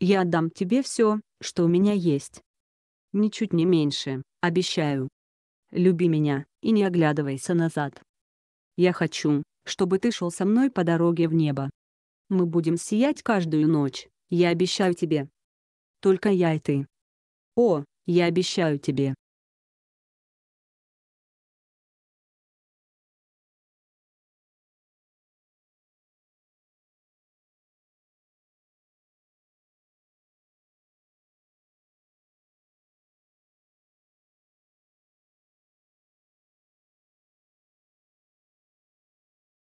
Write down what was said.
Я отдам тебе все, что у меня есть. Ничуть не меньше, обещаю. Люби меня, и не оглядывайся назад. Я хочу, чтобы ты шел со мной по дороге в небо. Мы будем сиять каждую ночь, я обещаю тебе. Только я и ты. О, я обещаю тебе.